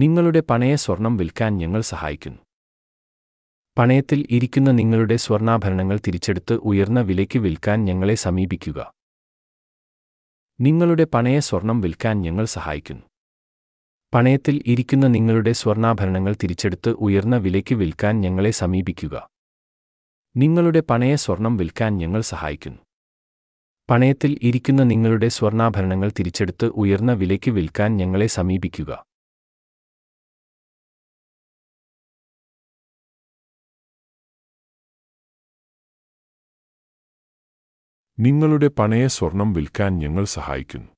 നിങ്ങളുടെ പണയ സ്വർണം വിൽക്കാൻ ഞങ്ങൾ സഹായിക്കുന്നു പണയത്തിൽ ഇരിക്കുന്ന നിങ്ങളുടെ സ്വർണ്ണാഭരണങ്ങൾ തിരിച്ചെടുത്ത് ഉയർന്ന വിലയ്ക്ക് വിൽക്കാൻ ഞങ്ങളെ സമീപിക്കുക നിങ്ങളുടെ പണയ സ്വർണം വിൽക്കാൻ ഞങ്ങൾ സഹായിക്കുന്നു പണയത്തിൽ ഇരിക്കുന്ന നിങ്ങളുടെ സ്വർണ്ണാഭരണങ്ങൾ തിരിച്ചെടുത്ത് ഉയർന്ന വിലയ്ക്ക് വിൽക്കാൻ ഞങ്ങളെ സമീപിക്കുക നിങ്ങളുടെ പണയ സ്വർണം വിൽക്കാൻ ഞങ്ങൾ സഹായിക്കുന്നു പണയത്തിൽ ഇരിക്കുന്ന നിങ്ങളുടെ സ്വർണ്ണാഭരണങ്ങൾ തിരിച്ചെടുത്ത് ഉയർന്ന വിലയ്ക്ക് വിൽക്കാൻ ഞങ്ങളെ സമീപിക്കുക നിങ്ങളുടെ പണയ സ്വർണം വിൽക്കാൻ ഞങ്ങൾ സഹായിക്കുന്നു